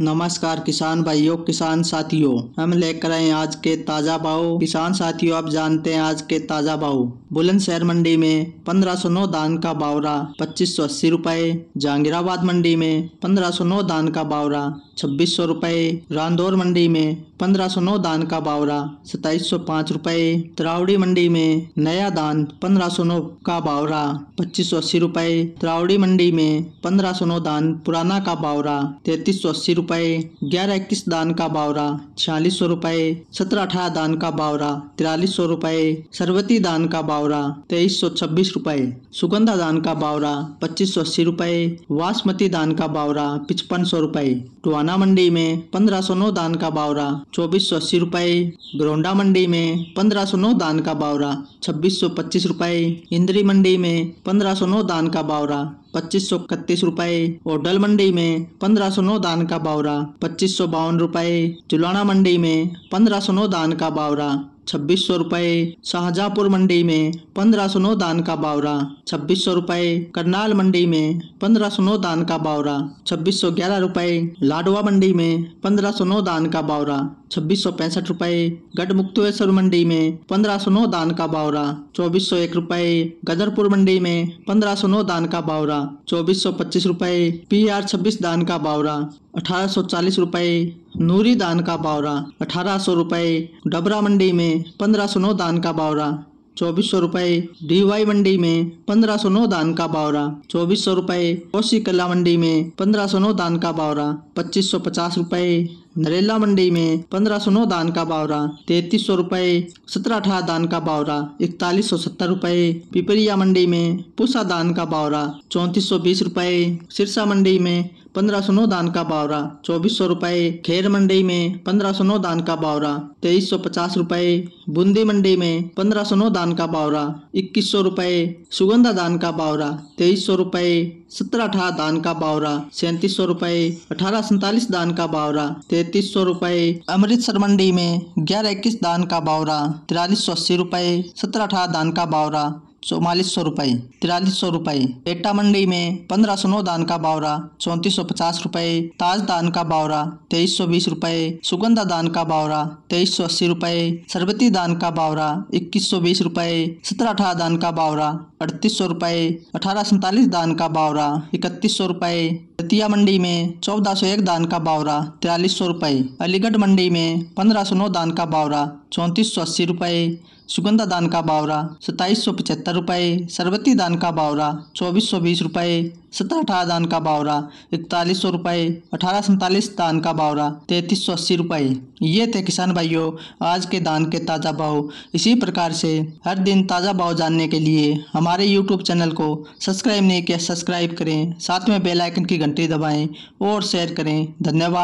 नमस्कार किसान भाइयों किसान साथियों हम लेकर आए आज के ताज़ा भाव किसान साथियों आप जानते हैं आज के ताज़ा भाव बुलंदशहर मंडी में पंद्रह सौ नौ धान का बावरा पच्चीस सौ अस्सी रुपए जहांगीराबाद मंडी में पंद्रह सौ नौ धान का बावरा छब्बीस सौ रुपए रांदौर मंडी में पंद्रह सौ नौ दान का बावरा सताईस सौ पाँच रुपये त्रावड़ी मंडी में नया दान पंद्रह सौ नौ का बावरा पच्चीस सौ अस्सी रुपये त्रावड़ी मंडी में पंद्रह सौ नौ दान पुराना का बावरा तैतीस सौ अस्सी रुपये ग्यारह इक्कीस दान का बावरा छियालीस सौ रुपये सत्रह अठारह दान का बावरा तिरालीस सौ रुपये सरवती दान का बावरा तेईस सौ छब्बीस रुपये सुगंधा दान का बावरा पच्चीस सौ अस्सी रुपये बासमती दान का बावरा पचपन सौ रुपये टुआना मंडी में पंद्रह सौ नौ दान का बावरा चौबीस सौ अस्सी रुपये ग्रोंडा मंडी में पंद्रह सौ नौ दान का बावरा छब्बीस सौ पच्चीस रुपये इंद्री मंडी में पंद्रह सौ नौ दान का बावरा पच्चीस सौ इकतीस रूपए और डल मंडी में पंद्रह सौ नौ दान का बावरा पच्चीस सौ बावन रूपए जुलाना मंडी में पंद्रह सौ नौ दान का बावरा छब्बीस सौ रुपए शाहजहापुर मंडी में पंद्रह सौ नौ दान का बावरा छब्बीस सौ रूपए करनाल मंडी में पंद्रह सौ नौ दान का बावरा छब्बीस सौ ग्यारह रूपए लाडवा मंडी में पंद्रह सौ नौ दान का बावरा छब्बीस सौ पैंसठ रुपए गढ़ मुक्तेश्वर मंडी में पंद्रह सौ नौ दान का बावरा चौबीस सौ एक रूपए गजरपुर मंडी में पंद्रह सौ नौ दान का बावरा चौबीस सौ पच्चीस रुपये पी आर छब्बीस दान का बावरा अठारह सौ चालीस रुपये नूरी दान का बावरा अठारह सौ रुपये डबरा मंडी में पंद्रह सौ नौ दान का बावरा चौबीस सौ रुपये डी वाई मंडी में पंद्रह सौ नौ दान का बावरा चौबीस सौ रुपये ओसी कला मंडी में पंद्रह सौ नौ दान का बावरा पच्चीस सौ पचास रुपये नरेला मंडी में पंद्रह सौ नौ दान का बावरा तैतीस सौ रुपए सत्रह अठारह दान का बावरा इकतालीस सौ सत्तर रुपए पिपरिया मंडी में पूसा दान का बावरा चौंतीस सौ बीस रुपए सिरसा मंडी में पंद्रह सौ नौ दान का बावरा चौबीस सौ रुपये खेर मंडी में पंद्रह सौ नौ दान का बावरा तेईस सौ पचास रुपये बूंदी मंडी में पंद्रह सौ नौ दान का बावरा इक्कीस सौ रुपये सुगंधा दान का बावरा तेईस सौ रुपये सत्रह अठारह दान का बावरा सैंतीस सौ रुपए अठारह सैतालीस दान का बावरा तैतीस सौ रुपए अमृतसर मंडी में ग्यारह इक्कीस दान का बावरा तिरालीस सौ अस्सी रुपए सत्रह अठारह दान का बावरा चौवालीस सौ रुपये तिरालीस सौ रुपये एटा मंडी में पंद्रह सौ नौ दान का बावरा चौंतीस सौ पचास रुपये ताज दान का बावरा तेईस सौ बीस रुपये सुगंधा दान का बावरा तेईस सौ अस्सी रुपये सरबती दान का बावरा इक्कीस सौ बीस रुपये सत्रह अठारह दान का बावरा अड़तीस सौ रुपये अठारह सैंतालीस दान का बावरा इकतीस सौ रुपये दतिया मंडी में चौदह सौ एक दान का बावरा तिरालीस सौ रुपये अलीगढ़ मंडी में पंद्रह सौ नौ दान का बावरा चौंतीस सौ अस्सी रुपये सुगंधा दान का बावरा सताईस सौ पचहत्तर रुपये सरबती दान का बावरा चौबीस सौ बीस रुपये सत्रह अठारह दान का बावरा इकतालीस सौ रुपये अठारह सैंतालीस दान का बावरा तैंतीस सौ अस्सी रुपये ये थे किसान भाइयों आज के दान के ताज़ा भाव इसी प्रकार से हर दिन ताज़ा भाव जानने के लिए हमारे यूट्यूब चैनल को सब्सक्राइब नहीं किया सब्सक्राइब करें साथ में बेलाइकन की घंटी दबाएँ और शेयर करें धन्यवाद